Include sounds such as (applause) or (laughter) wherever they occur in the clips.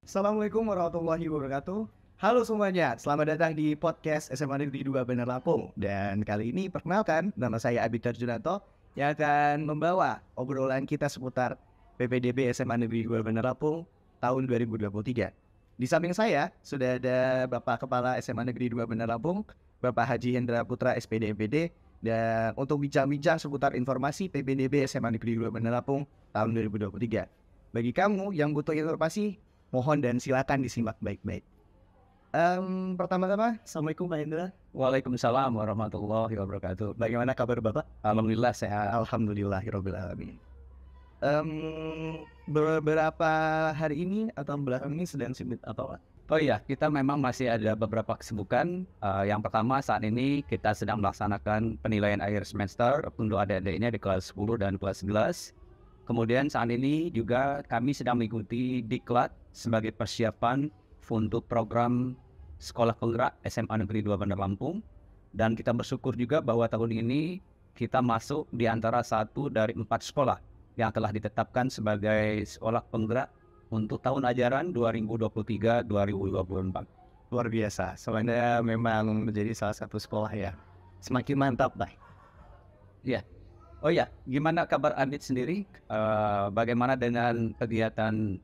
Assalamualaikum warahmatullahi wabarakatuh. Halo semuanya, selamat datang di podcast SMA Negeri 2 Bener Lampung. Dan kali ini perkenalkan, nama saya Abi Tarjunanto yang akan membawa obrolan kita seputar PPDB SMA Negeri 2 Bener Lampung tahun 2023. Di samping saya sudah ada Bapak Kepala SMA Negeri 2 Bener Lampung, Bapak Haji Hendra Putra SPD MPD dan untuk bincang-bincang seputar informasi PPDB SMA Negeri 2 Bandar Lampung tahun 2023. Bagi kamu yang butuh informasi, mohon dan silakan disimak baik-baik. Um, pertama-tama, Assalamualaikum Pak Hendra. Waalaikumsalam warahmatullahi wabarakatuh. Bagaimana kabar Bapak? Alhamdulillah sehat. Alhamdulillah, alamin. Um, beberapa hari ini atau belakang ini sedang sibuk apa Pak? Oh iya, kita memang masih ada beberapa kesibukan. Uh, yang pertama saat ini kita sedang melaksanakan penilaian akhir semester untuk adik adiknya di kelas 10 dan kelas 11. Kemudian saat ini juga kami sedang mengikuti diklat sebagai persiapan untuk program Sekolah Penggerak SMA Negeri 2 Bandar Lampung. Dan kita bersyukur juga bahwa tahun ini kita masuk di antara satu dari empat sekolah yang telah ditetapkan sebagai sekolah penggerak untuk tahun ajaran 2023-2024. Luar biasa. Soalnya memang menjadi salah satu sekolah ya. Semakin mantap Pak. Ya. Oh ya, gimana kabar Andit sendiri? Uh, bagaimana dengan kegiatan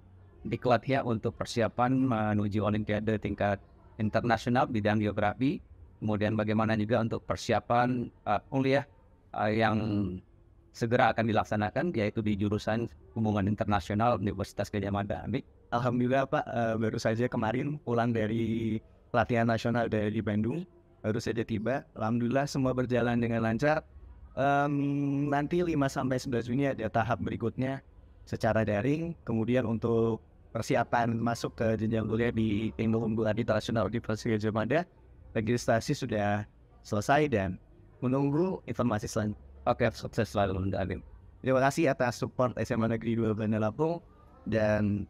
di Kelatia untuk persiapan menuju Olimpiade tingkat internasional bidang geografi? Kemudian bagaimana juga untuk persiapan uh, kuliah uh, yang segera akan dilaksanakan yaitu di jurusan Hubungan Internasional Universitas Gajah Mada. Alhamdulillah Pak, eh, baru saja kemarin pulang dari latihan nasional dari Bandung, baru saja tiba. Alhamdulillah semua berjalan dengan lancar. Um, nanti 5 sampai 11 Juni ada tahap berikutnya secara daring, kemudian untuk persiapan masuk ke jenjang kuliah di Ilmu Unggulan Internasional Universitas Gajah Mada, registrasi sudah selesai dan menunggu informasi selanjutnya. Oke, okay, sukses selalu untuk Alim. Terima kasih atas support SMA Negeri 2 Bandar Lampung dan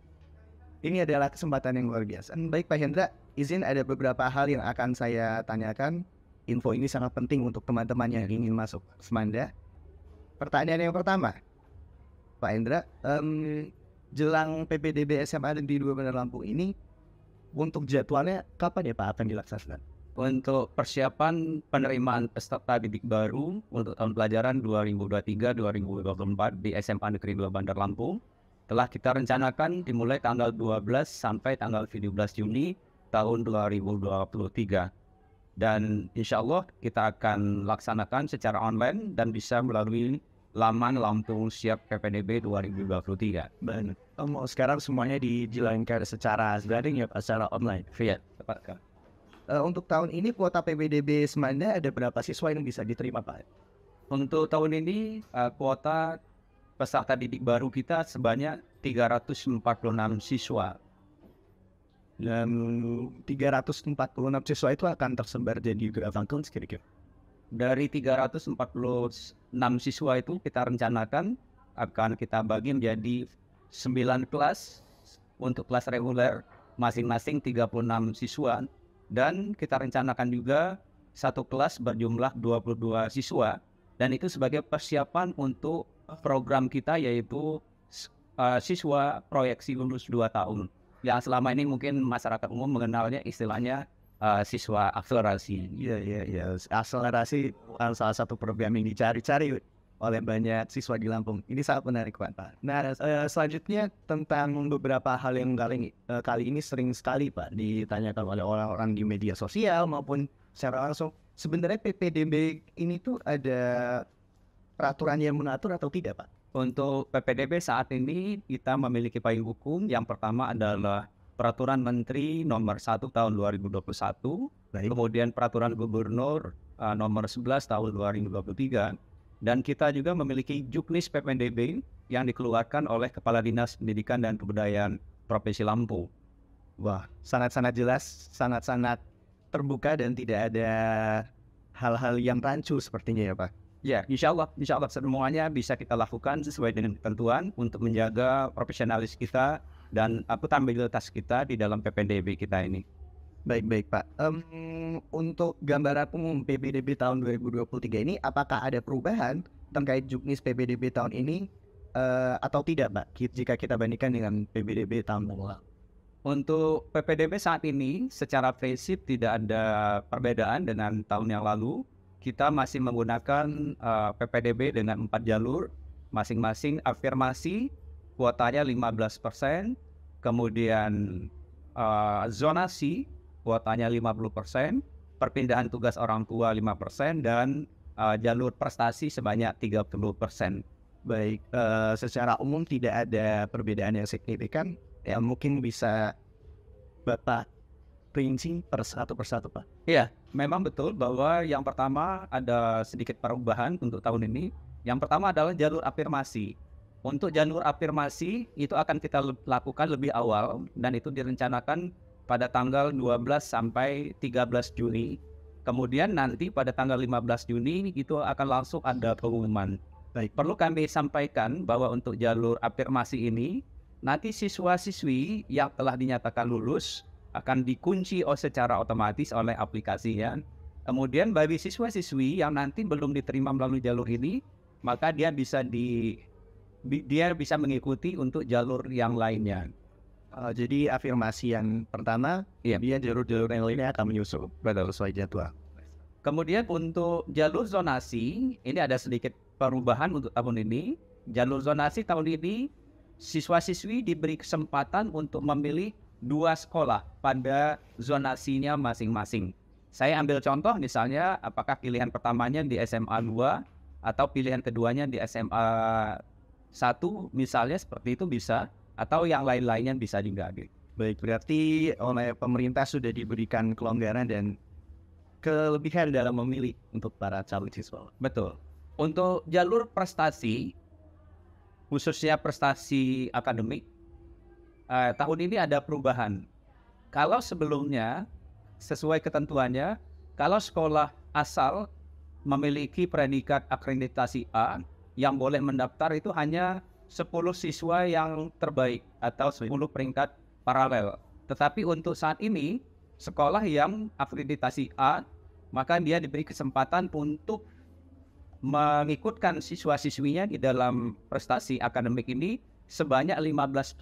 ini adalah kesempatan yang luar biasa. Baik Pak Hendra, izin ada beberapa hal yang akan saya tanyakan. Info ini sangat penting untuk teman-teman yang ingin masuk Semanda. Pertanyaan yang pertama, Pak Hendra, um, jelang PPDB SMA Negeri 2 Bandar Lampung ini untuk jadwalnya kapan ya Pak akan dilaksanakan? untuk persiapan penerimaan peserta didik baru untuk tahun pelajaran 2023-2024 di SMA Negeri 2 Bandar Lampung telah kita rencanakan dimulai tanggal 12 sampai tanggal 17 Juni tahun 2023. Dan insya Allah kita akan laksanakan secara online dan bisa melalui laman Lampung Siap PPDB 2023. Benar. Um, sekarang semuanya dijalankan secara daring ya, secara online. Iya, tepat Eh, untuk tahun ini kuota PBDB Semanda ada berapa siswa yang bisa diterima Pak? Untuk tahun ini uh, kuota peserta didik baru kita sebanyak 346 siswa. Dan 346 siswa itu akan tersebar jadi berapa kira sekiranya? Dari 346 siswa itu kita rencanakan akan kita bagi menjadi 9 kelas untuk kelas reguler masing-masing 36 siswa dan kita rencanakan juga satu kelas berjumlah 22 siswa dan itu sebagai persiapan untuk program kita yaitu uh, siswa proyeksi lulus 2 tahun yang selama ini mungkin masyarakat umum mengenalnya istilahnya uh, siswa akselerasi. Iya iya iya, akselerasi bukan eh, salah satu program yang dicari-cari oleh banyak siswa di Lampung. Ini sangat menarik Pak. Nah uh, selanjutnya tentang beberapa hal yang kali, uh, kali ini sering sekali Pak ditanyakan oleh orang-orang di media sosial maupun secara langsung. Sebenarnya PPDB ini tuh ada peraturan yang mengatur atau tidak Pak? Untuk PPDB saat ini kita memiliki payung hukum. Yang pertama adalah Peraturan Menteri Nomor 1 Tahun 2021, Baik. kemudian Peraturan Gubernur uh, Nomor 11 Tahun 2023, dan kita juga memiliki juknis PPNDB yang dikeluarkan oleh Kepala Dinas Pendidikan dan Kebudayaan Provinsi Lampung. Wah, sangat-sangat jelas, sangat-sangat terbuka dan tidak ada hal-hal yang rancu sepertinya ya Pak. Ya, insya Allah, insya Allah semuanya bisa kita lakukan sesuai dengan ketentuan untuk menjaga profesionalis kita dan akuntabilitas kita di dalam PPDB kita ini. Baik baik Pak. Um, untuk gambaran umum PPDB tahun 2023 ini, apakah ada perubahan terkait juknis PPDB tahun ini uh, atau tidak, Pak? Jika kita bandingkan dengan PPDB tahun lalu. Untuk PPDB saat ini, secara prinsip tidak ada perbedaan dengan tahun yang lalu. Kita masih menggunakan uh, eh, PPDB dengan empat jalur, masing-masing afirmasi kuotanya 15%, kemudian uh, zonasi kuotanya 50%, perpindahan tugas orang tua 5% dan uh, jalur prestasi sebanyak 30%. Baik, uh, secara umum tidak ada perbedaan yang signifikan. Ya mungkin bisa Bapak rinci per satu persatu Pak. Iya, memang betul bahwa yang pertama ada sedikit perubahan untuk tahun ini. Yang pertama adalah jalur afirmasi. Untuk jalur afirmasi itu akan kita lakukan lebih awal dan itu direncanakan pada tanggal 12 sampai 13 Juni. Kemudian nanti pada tanggal 15 Juni itu akan langsung ada pengumuman. Baik. Perlu kami sampaikan bahwa untuk jalur afirmasi ini nanti siswa-siswi yang telah dinyatakan lulus akan dikunci secara otomatis oleh aplikasi ya. Kemudian bagi siswa-siswi yang nanti belum diterima melalui jalur ini, maka dia bisa di dia bisa mengikuti untuk jalur yang lainnya. Uh, jadi afirmasi yang pertama, yeah. dia jalur-jalur yang lainnya akan menyusul pada sesuai jadwal. Kemudian untuk jalur zonasi, ini ada sedikit perubahan untuk tahun ini. Jalur zonasi tahun ini siswa-siswi diberi kesempatan untuk memilih dua sekolah pada zonasinya masing-masing. Saya ambil contoh misalnya apakah pilihan pertamanya di SMA 2 atau pilihan keduanya di SMA 1 misalnya seperti itu bisa atau yang lain-lainnya bisa juga gitu. Baik, berarti oleh pemerintah sudah diberikan kelonggaran dan kelebihan dalam memilih untuk para calon siswa. Betul. Untuk jalur prestasi, khususnya prestasi akademik, eh, tahun ini ada perubahan. Kalau sebelumnya, sesuai ketentuannya, kalau sekolah asal memiliki predikat akreditasi A, yang boleh mendaftar itu hanya 10 siswa yang terbaik atau 10 peringkat paralel. Tetapi untuk saat ini sekolah yang akreditasi A maka dia diberi kesempatan untuk mengikutkan siswa-siswinya di dalam prestasi akademik ini sebanyak 15%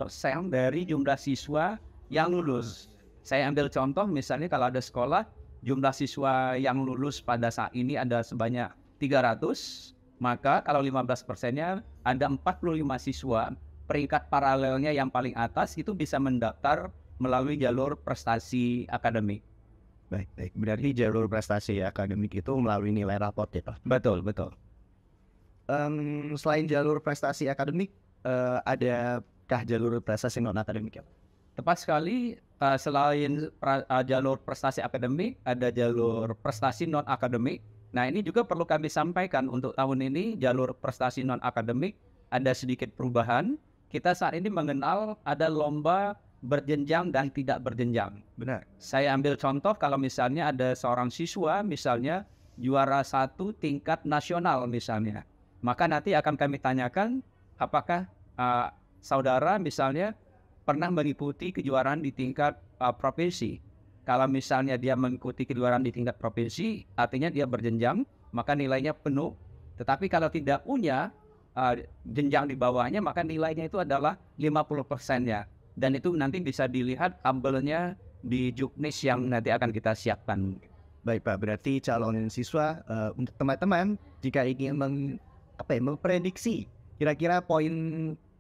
dari jumlah siswa yang lulus. Saya ambil contoh misalnya kalau ada sekolah jumlah siswa yang lulus pada saat ini ada sebanyak 300 maka kalau 15 persennya ada 45 siswa peringkat paralelnya yang paling atas itu bisa mendaftar melalui jalur prestasi akademik. Baik, baik. Berarti jalur prestasi akademik itu melalui nilai raport ya Pak? Betul, betul. Um, selain jalur prestasi akademik, uh, adakah jalur prestasi non-akademik ya Tepat sekali, uh, selain pra, uh, jalur prestasi akademik, ada jalur prestasi non-akademik Nah ini juga perlu kami sampaikan untuk tahun ini jalur prestasi non akademik ada sedikit perubahan. Kita saat ini mengenal ada lomba berjenjang dan tidak berjenjang. Benar. Saya ambil contoh kalau misalnya ada seorang siswa misalnya juara satu tingkat nasional misalnya, maka nanti akan kami tanyakan apakah uh, saudara misalnya pernah mengikuti kejuaraan di tingkat uh, provinsi kalau misalnya dia mengikuti kejuaraan di tingkat provinsi, artinya dia berjenjang, maka nilainya penuh. Tetapi kalau tidak punya uh, jenjang di bawahnya, maka nilainya itu adalah 50% persennya. Dan itu nanti bisa dilihat tabelnya di juknis yang nanti akan kita siapkan. Baik Pak, berarti calon siswa uh, untuk teman-teman jika ingin meng, apa ya, memprediksi kira-kira poin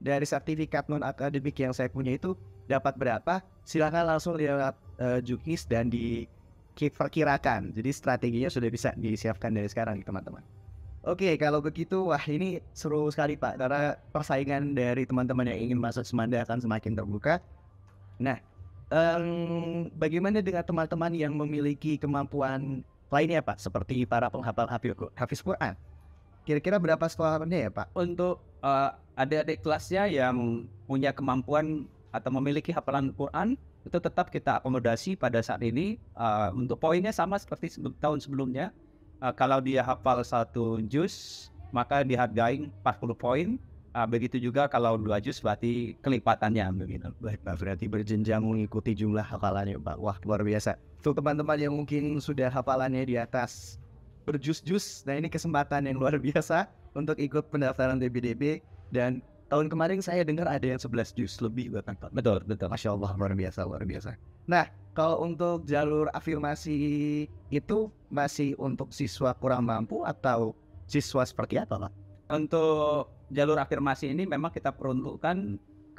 dari sertifikat non akademik yang saya punya itu dapat berapa, Silakan langsung lihat uh, eh, juknis dan diperkirakan. Jadi strateginya sudah bisa disiapkan dari sekarang teman-teman. Oke, okay, kalau begitu wah ini seru sekali Pak karena persaingan dari teman-teman yang ingin masuk Semanda akan semakin terbuka. Nah, um, bagaimana dengan teman-teman yang memiliki kemampuan lainnya Pak seperti para penghafal Hafiz Quran? Kira-kira berapa sekolahnya ya Pak? Untuk uh, adik-adik kelasnya yang punya kemampuan atau memiliki hafalan Quran itu tetap kita akomodasi pada saat ini uh, untuk poinnya sama seperti se tahun sebelumnya uh, kalau dia hafal satu jus maka dihargai 40 poin uh, begitu juga kalau dua jus berarti kelipatannya begitu baik berarti berjenjang mengikuti jumlah hafalannya pak wah luar biasa untuk teman-teman yang mungkin sudah hafalannya di atas berjus-jus nah ini kesempatan yang luar biasa untuk ikut pendaftaran DBDB dan tahun kemarin saya dengar ada yang 11 juz lebih bahkan Pak. Betul, betul. Masya Allah, luar biasa, luar biasa. Nah, kalau untuk jalur afirmasi itu masih untuk siswa kurang mampu atau siswa seperti apa Pak? Untuk jalur afirmasi ini memang kita peruntukkan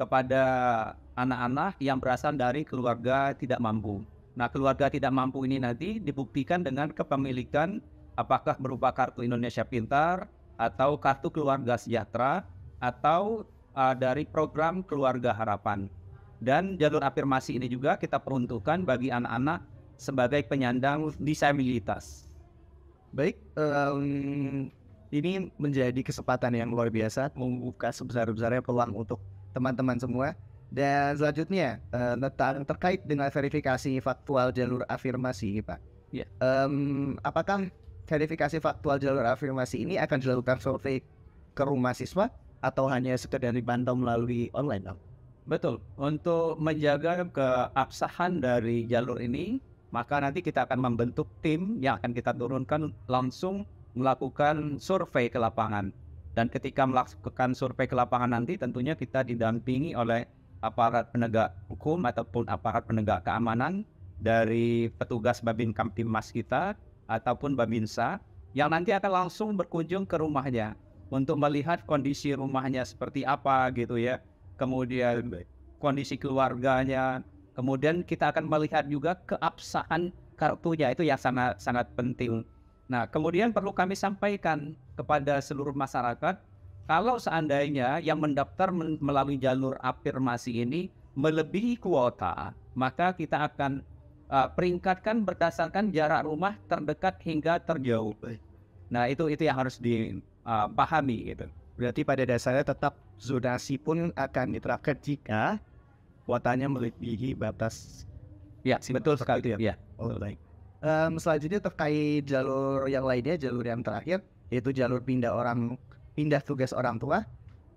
kepada anak-anak yang berasal dari keluarga tidak mampu. Nah, keluarga tidak mampu ini nanti dibuktikan dengan kepemilikan apakah berupa kartu Indonesia Pintar atau kartu keluarga sejahtera atau uh, dari program Keluarga Harapan. Dan jalur afirmasi ini juga kita peruntukkan bagi anak-anak sebagai penyandang disabilitas. Baik, um, ini menjadi kesempatan yang luar biasa membuka sebesar-besarnya peluang untuk teman-teman semua. Dan selanjutnya uh, terkait dengan verifikasi faktual jalur afirmasi, Pak. Yeah. Ya. Um, apakah verifikasi faktual jalur afirmasi ini akan dilakukan survei ke rumah siswa atau hanya sekedar dipantau melalui online dong Betul. Untuk menjaga keabsahan dari jalur ini, maka nanti kita akan membentuk tim yang akan kita turunkan langsung melakukan survei ke lapangan. Dan ketika melakukan survei ke lapangan nanti tentunya kita didampingi oleh aparat penegak hukum ataupun aparat penegak keamanan dari petugas Babin Kamtimas kita ataupun Babinsa yang nanti akan langsung berkunjung ke rumahnya untuk melihat kondisi rumahnya seperti apa gitu ya. Kemudian kondisi keluarganya, kemudian kita akan melihat juga keabsahan kartunya itu yang sangat sangat penting. Nah, kemudian perlu kami sampaikan kepada seluruh masyarakat kalau seandainya yang mendaftar melalui jalur afirmasi ini melebihi kuota, maka kita akan uh, peringkatkan berdasarkan jarak rumah terdekat hingga terjauh. Nah, itu itu yang harus di uh, pahami gitu. Berarti pada dasarnya tetap zonasi pun akan diterapkan jika kuotanya melebihi batas. Ya, si betul sekali itu ya. ya. Oh, baik. Um, selanjutnya terkait jalur yang lainnya, jalur yang terakhir yaitu jalur pindah orang pindah tugas orang tua.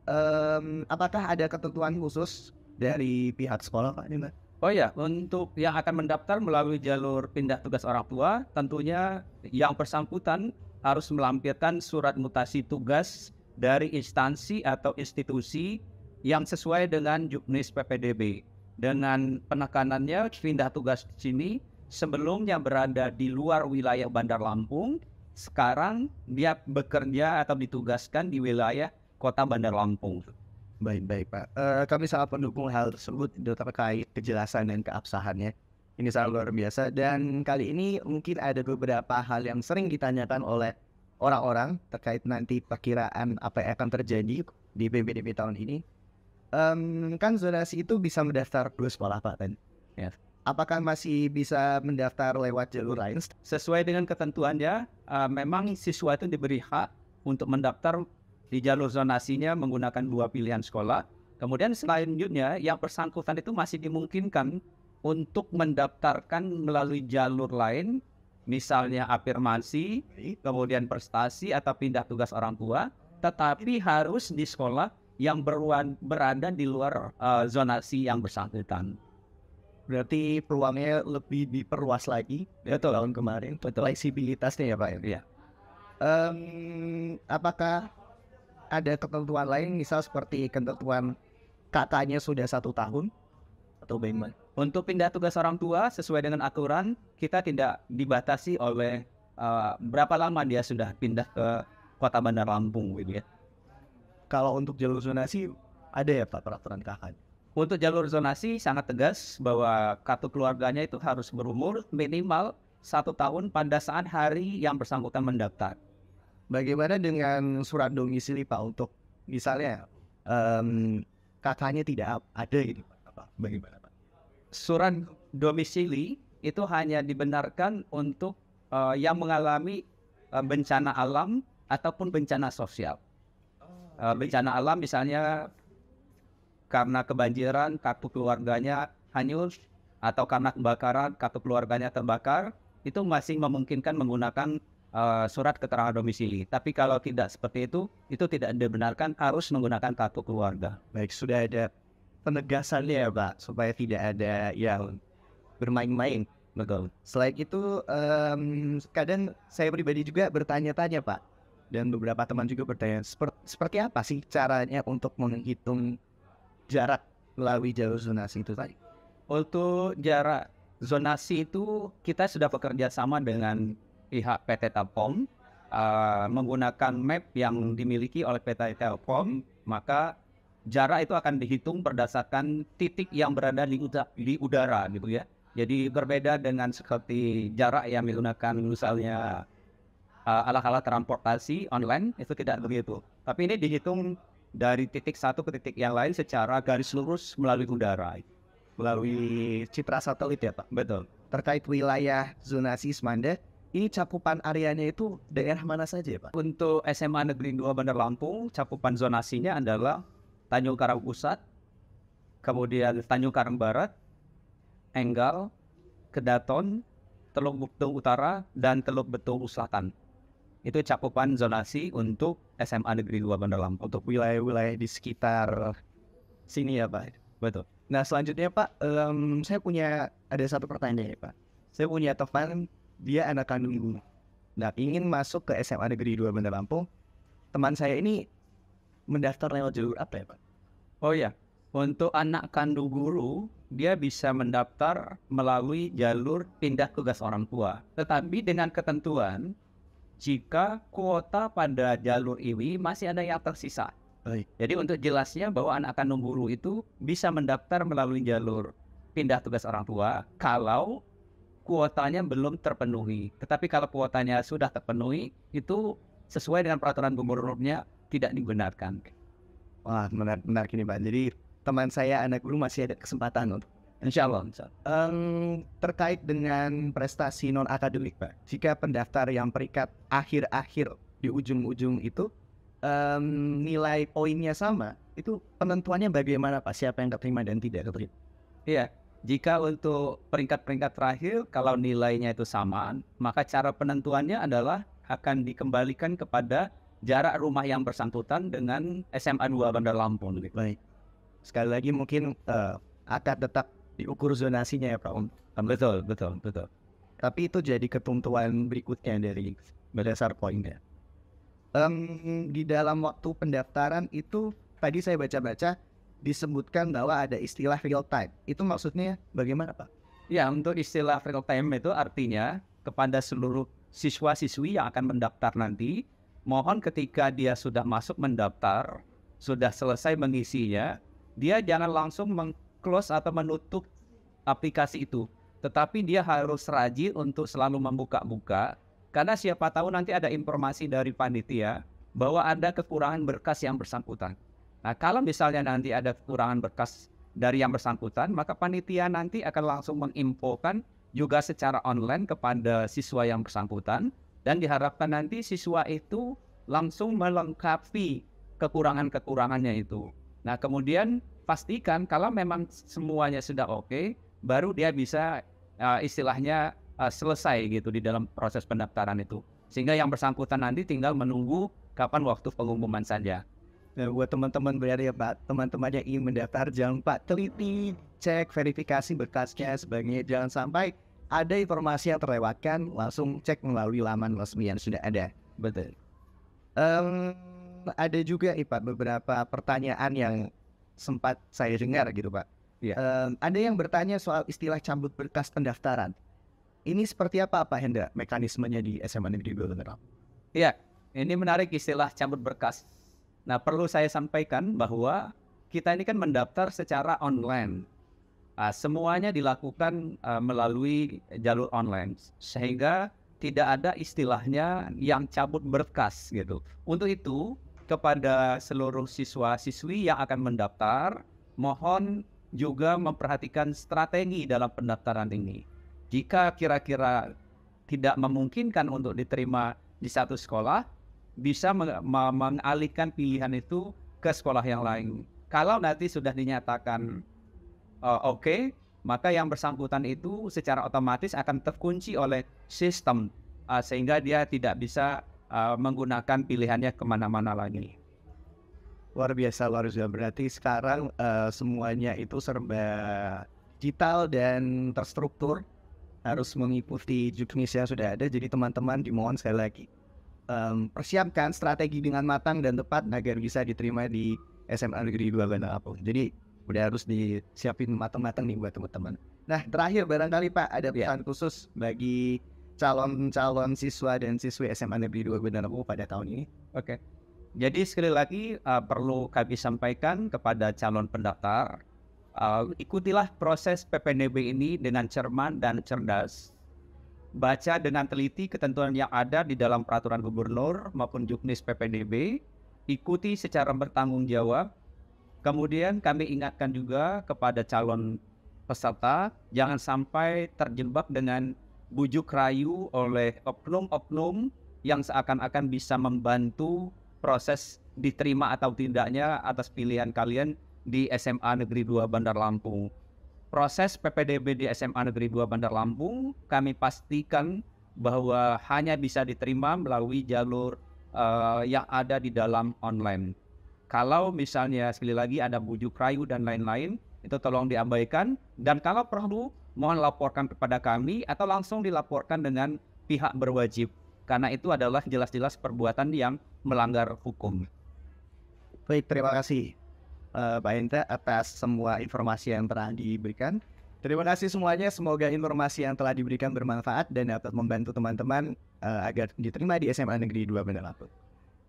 Um, apakah ada ketentuan khusus dari pihak sekolah Pak Nima? Oh ya, untuk yang akan mendaftar melalui jalur pindah tugas orang tua, tentunya yang bersangkutan harus melampirkan surat mutasi tugas dari instansi atau institusi yang sesuai dengan juknis PPDB. Dengan penekanannya pindah tugas di sini sebelumnya berada di luar wilayah Bandar Lampung, sekarang dia bekerja atau ditugaskan di wilayah kota Bandar Lampung. Baik, baik Pak. Uh, kami sangat mendukung hal tersebut terkait kejelasan dan keabsahannya. Ini sangat luar biasa dan kali ini mungkin ada beberapa hal yang sering ditanyakan oleh orang-orang terkait nanti perkiraan apa yang akan terjadi di PBDB tahun ini. Um, kan zonasi itu bisa mendaftar dua sekolah Pak kan? Ya. Apakah masih bisa mendaftar lewat jalur lain? Sesuai dengan ketentuannya, uh, memang siswa itu diberi hak untuk mendaftar di jalur zonasinya menggunakan dua pilihan sekolah. Kemudian selanjutnya yang bersangkutan itu masih dimungkinkan untuk mendaftarkan melalui jalur lain, misalnya afirmasi, kemudian prestasi atau pindah tugas orang tua, tetapi harus di sekolah yang beruan, berada di luar uh, zonasi yang bersangkutan. Berarti peluangnya lebih diperluas lagi Betul. tahun kemarin. Betul. Fleksibilitasnya ya Pak. Ya. Um, apakah ada ketentuan lain misal seperti ketentuan katanya sudah satu tahun atau payment. Hmm. Untuk pindah tugas orang tua sesuai dengan aturan kita tidak dibatasi oleh uh, berapa lama dia sudah pindah ke kota Bandar Lampung gitu ya. Kalau untuk jalur zonasi ada ya Pak peraturan kakak? Untuk jalur zonasi sangat tegas bahwa kartu keluarganya itu harus berumur minimal satu tahun pada saat hari yang bersangkutan mendaftar. Bagaimana dengan surat domisili Pak untuk misalnya um, mmm, kakaknya tidak ada ini gitu, Pak? Bagaimana? surat domisili itu hanya dibenarkan untuk uh, yang mengalami uh, bencana alam ataupun bencana sosial. Uh, bencana alam misalnya karena kebanjiran kartu keluarganya hanyut atau karena kebakaran kartu keluarganya terbakar itu masih memungkinkan menggunakan uh, surat keterangan domisili. Tapi kalau tidak seperti itu, itu tidak dibenarkan harus menggunakan kartu keluarga. Baik, sudah ada penegasannya ya Pak supaya tidak ada yang bermain-main betul selain itu um, kadang saya pribadi juga bertanya-tanya Pak dan beberapa teman juga bertanya seperti, apa sih caranya untuk menghitung jarak melalui jalur zonasi itu tadi untuk jarak zonasi itu kita sudah bekerja sama dengan pihak PT Telkom uh, menggunakan map yang dimiliki oleh PT Telkom maka jarak itu akan dihitung berdasarkan titik yang berada di, udara, di udara gitu ya. Jadi berbeda dengan seperti jarak yang menggunakan misalnya alat uh, alat-alat transportasi online itu tidak begitu. Tapi ini dihitung dari titik satu ke titik yang lain secara garis lurus melalui udara, melalui citra satelit ya Pak. Betul. Terkait wilayah zonasi Semanda, ini cakupan areanya itu daerah mana saja ya, Pak? Untuk SMA Negeri 2 Bandar Lampung, cakupan zonasinya adalah Tanjung Karang Pusat, kemudian Tanjung Karang Barat, Enggal, Kedaton, Teluk Betung Utara, dan Teluk Betung Selatan. Itu cakupan zonasi untuk SMA Negeri 2 Bandar Lampung untuk wilayah-wilayah di sekitar sini ya Pak. Betul. Nah selanjutnya Pak, um, saya punya ada satu pertanyaan ya Pak. Saya punya teman, dia anak kandung Nah ingin masuk ke SMA Negeri 2 Bandar Lampung. Teman saya ini mendaftar lewat iya. jalur apa ya Pak? Oh ya, untuk anak kandung guru dia bisa mendaftar melalui jalur pindah tugas orang tua. Tetapi dengan ketentuan jika kuota pada jalur ini masih ada yang tersisa. Baik. Jadi untuk jelasnya bahwa anak kandung guru itu bisa mendaftar melalui jalur pindah tugas orang tua kalau kuotanya belum terpenuhi. Tetapi kalau kuotanya sudah terpenuhi itu sesuai dengan peraturan gubernurnya tidak dibenarkan. Wah benar benar gini Pak. Jadi teman saya anak guru masih ada kesempatan untuk Insya Allah. Insya Allah. Um, terkait dengan prestasi non akademik Pak. Jika pendaftar yang peringkat akhir-akhir di ujung-ujung itu um, nilai poinnya sama, itu penentuannya bagaimana Pak? Siapa yang terima dan tidak keterima? Iya. Jika untuk peringkat-peringkat terakhir, kalau nilainya itu sama, maka cara penentuannya adalah akan dikembalikan kepada jarak rumah yang bersangkutan dengan SMA 2 Bandar Lampung. Gitu. Baik. Sekali lagi mungkin uh, eh, akan tetap diukur zonasinya ya Pak Om. Ah, betul, betul, betul. Tapi itu jadi ketentuan berikutnya dari berdasar poinnya. Um, di dalam waktu pendaftaran itu tadi saya baca-baca disebutkan bahwa ada istilah real time. Itu maksudnya bagaimana Pak? Ya untuk istilah real time itu artinya kepada seluruh siswa-siswi yang akan mendaftar nanti mohon ketika dia sudah masuk mendaftar, sudah selesai mengisinya, dia jangan langsung meng-close atau menutup aplikasi itu. Tetapi dia harus rajin untuk selalu membuka-buka, karena siapa tahu nanti ada informasi dari panitia bahwa ada kekurangan berkas yang bersangkutan. Nah, kalau misalnya nanti ada kekurangan berkas dari yang bersangkutan, maka panitia nanti akan langsung menginfokan juga secara online kepada siswa yang bersangkutan dan diharapkan nanti siswa itu langsung melengkapi kekurangan-kekurangannya itu. Nah, kemudian pastikan kalau memang semuanya sudah oke, baru dia bisa uh, istilahnya uh, selesai gitu di dalam proses pendaftaran itu. Sehingga yang bersangkutan nanti tinggal menunggu kapan waktu pengumuman saja. Nah, buat teman-teman berada ya Pak, teman-teman yang ingin mendaftar jangan lupa teliti, cek verifikasi berkasnya sebagainya. Jangan sampai ada informasi yang terlewatkan langsung cek melalui laman resmi yang sudah ada betul um, ada juga nih pak beberapa pertanyaan yang sempat saya dengar gitu pak yeah. Iya. um, ada yang bertanya soal istilah cabut berkas pendaftaran ini seperti apa pak Hendra mekanismenya di SMA Negeri Gorontalo ya ini menarik istilah cabut berkas nah perlu saya sampaikan bahwa kita ini kan mendaftar secara online Uh, semuanya dilakukan uh, melalui jalur online sehingga tidak ada istilahnya yang cabut berkas gitu. Untuk itu kepada seluruh siswa-siswi yang akan mendaftar, mohon juga memperhatikan strategi dalam pendaftaran ini. Jika kira-kira tidak memungkinkan untuk diterima di satu sekolah, bisa mengalihkan pilihan itu ke sekolah yang lain. Kalau nanti sudah dinyatakan Eh, oke, okay, maka yang bersangkutan itu secara otomatis akan terkunci oleh sistem uh, sehingga dia tidak bisa uh, menggunakan pilihannya kemana-mana lagi. Luar biasa, luar biasa. Berarti sekarang uh, semuanya itu serba digital dan terstruktur harus mengikuti juknis yang sudah ada. Jadi teman-teman dimohon sekali lagi um, persiapkan strategi dengan matang dan tepat agar bisa diterima di SMA Negeri 2 Bandar Lampung. Jadi udah harus disiapin matang-matang nih buat teman-teman. Nah terakhir barangkali Pak ada iya. pesan yeah. khusus bagi calon-calon siswa dan siswi SMA Negeri 2 Gunarowo pada tahun ini? Oke. Okay. Jadi sekali lagi uh, perlu kami sampaikan kepada calon pendaftar, uh, ikutilah proses PPDB ini dengan cermat dan cerdas. Baca dengan teliti ketentuan yang ada di dalam peraturan gubernur maupun juknis PPDB. ikuti secara bertanggung jawab Kemudian kami ingatkan juga kepada calon peserta jangan sampai terjebak dengan bujuk rayu oleh oknum-oknum yang seakan-akan bisa membantu proses diterima atau tidaknya atas pilihan kalian di SMA Negeri 2 Bandar Lampung. Proses PPDB di SMA Negeri 2 Bandar Lampung kami pastikan bahwa hanya bisa diterima melalui jalur uh, yang ada di dalam online. Kalau misalnya sekali lagi ada bujuk rayu dan lain-lain, itu tolong diabaikan. Dan kalau perlu, mohon laporkan kepada kami atau langsung dilaporkan dengan pihak berwajib. Karena itu adalah jelas-jelas perbuatan yang melanggar hukum. Baik, terima kasih uh, Pak Inta atas semua informasi yang telah diberikan. Terima kasih semuanya. Semoga informasi yang telah diberikan bermanfaat dan dapat membantu teman-teman uh, agar diterima di SMA Negeri 2 Bandar Lampung.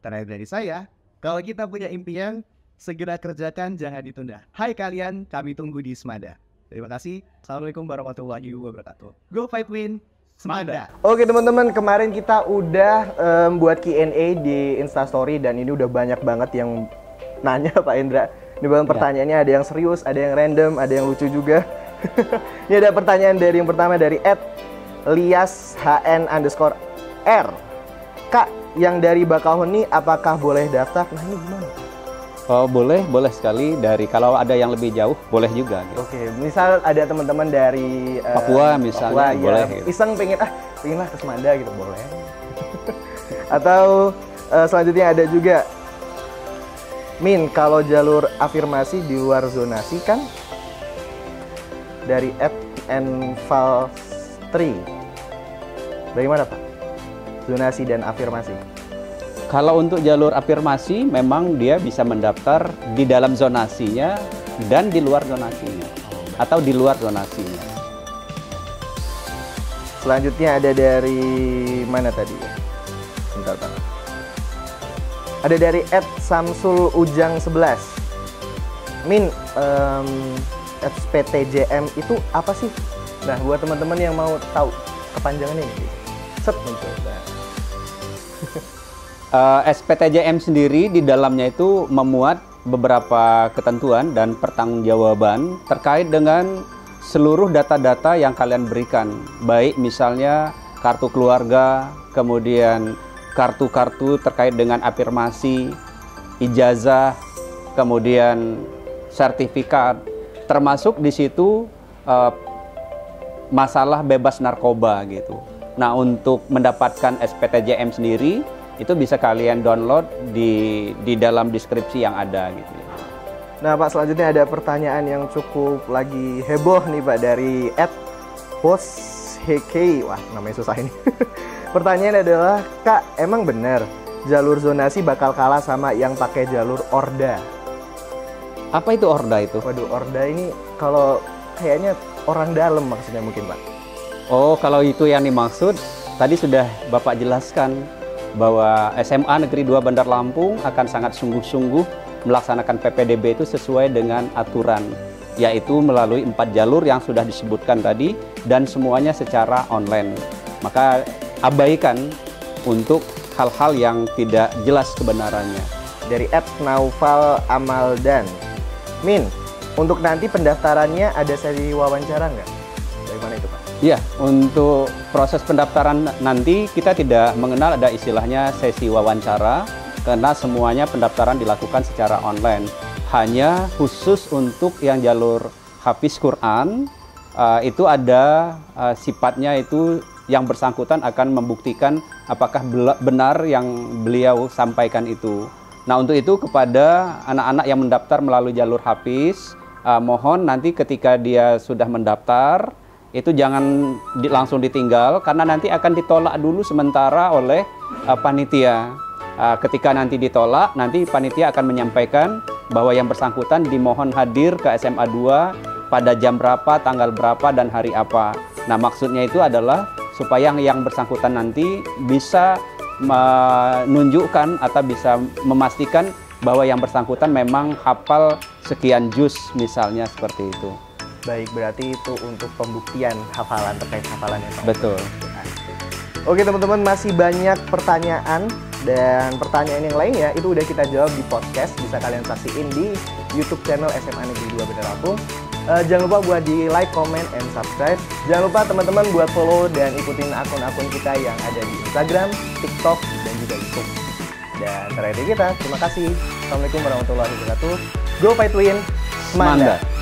Terakhir dari saya, kalau kita punya impian, segera kerjakan, jangan ditunda. Hai kalian, kami tunggu di Semada. Terima kasih. Assalamualaikum warahmatullahi wabarakatuh. Go five Win! Semada. Oke teman-teman, kemarin kita udah um, buat Q&A di Instastory dan ini udah banyak banget yang nanya (laughs) Pak Indra. Di dalam iya. pertanyaannya ada yang serius, ada yang random, ada yang lucu juga. (laughs) ini ada pertanyaan dari yang pertama dari Ed Lias HN underscore R. Kak, yang dari Bakauheni apakah boleh daftar? Nah ini gimana? Oh, boleh, boleh sekali. Dari kalau ada yang lebih jauh, boleh juga. Gitu. Oke, misal ada teman-teman dari uh, Papua misalnya, Papua, ya, boleh. Gitu. Iseng pengen ah, pinginlah ke Semanda gitu, boleh. (laughs) Atau uh, selanjutnya ada juga, Min, kalau jalur afirmasi di luar zonasi kan dari Ed Envalstri. Dari mana Pak? zonasi dan afirmasi? Kalau untuk jalur afirmasi memang dia bisa mendaftar di dalam zonasinya dan di luar zonasinya atau di luar zonasinya. Selanjutnya ada dari mana tadi? Bentar, Pak. Ada dari Ed Samsul Ujang 11. Min, um, SPTJM itu apa sih? Nah, buat teman-teman yang mau tahu kepanjangan ini, set muncul. Nah, uh, (laughs) eh, SPTJM sendiri di dalamnya itu memuat beberapa ketentuan dan pertanggungjawaban terkait dengan seluruh data-data yang kalian berikan, baik misalnya kartu keluarga, kemudian kartu-kartu terkait dengan afirmasi, ijazah, kemudian sertifikat, termasuk di situ uh, masalah bebas narkoba gitu. Nah, untuk mendapatkan SPTJM sendiri itu bisa kalian download di di dalam deskripsi yang ada gitu. Nah, Pak, selanjutnya ada pertanyaan yang cukup lagi heboh nih, Pak, dari Ed hk Wah, namanya susah ini. (laughs) Pertanyaan adalah, Kak, emang benar jalur zonasi bakal kalah sama yang pakai jalur Orda? Apa itu Orda itu? Waduh, Orda ini kalau kayaknya orang dalam maksudnya mungkin, Pak. Oh, kalau itu yang dimaksud, tadi sudah Bapak jelaskan bahwa SMA Negeri 2 Bandar Lampung akan sangat sungguh-sungguh melaksanakan PPDB itu sesuai dengan aturan, yaitu melalui empat jalur yang sudah disebutkan tadi dan semuanya secara online. Maka abaikan untuk hal-hal yang tidak jelas kebenarannya. Dari Ed Naufal Amaldan. Min, untuk nanti pendaftarannya ada seri wawancara nggak? Ya, untuk proses pendaftaran nanti kita tidak mengenal ada istilahnya sesi wawancara karena semuanya pendaftaran dilakukan secara online. Hanya khusus untuk yang jalur Hafiz Quran eh, itu ada eh, sifatnya itu yang bersangkutan akan membuktikan apakah benar yang beliau sampaikan itu. Nah, untuk itu kepada anak-anak yang mendaftar melalui jalur Hafiz, eh, mohon nanti ketika dia sudah mendaftar itu jangan di, langsung ditinggal karena nanti akan ditolak dulu sementara oleh uh, panitia. Uh, ketika nanti ditolak, nanti panitia akan menyampaikan bahwa yang bersangkutan dimohon hadir ke SMA 2 pada jam berapa, tanggal berapa, dan hari apa. Nah, maksudnya itu adalah supaya yang bersangkutan nanti bisa menunjukkan atau bisa memastikan bahwa yang bersangkutan memang hafal sekian jus misalnya seperti itu. Baik, berarti itu untuk pembuktian hafalan terkait hafalan ya, Betul. Oke teman-teman, masih banyak pertanyaan dan pertanyaan yang lain ya itu udah kita jawab di podcast. Bisa kalian saksiin di YouTube channel SMA Negeri 2 Bener Uh, jangan lupa buat di like, comment, and subscribe. Jangan lupa teman-teman buat follow dan ikutin akun-akun kita yang ada di Instagram, TikTok, dan juga YouTube. Dan terakhir kita, terima kasih. Assalamualaikum warahmatullahi wabarakatuh. Go fight win, semangat! semangat.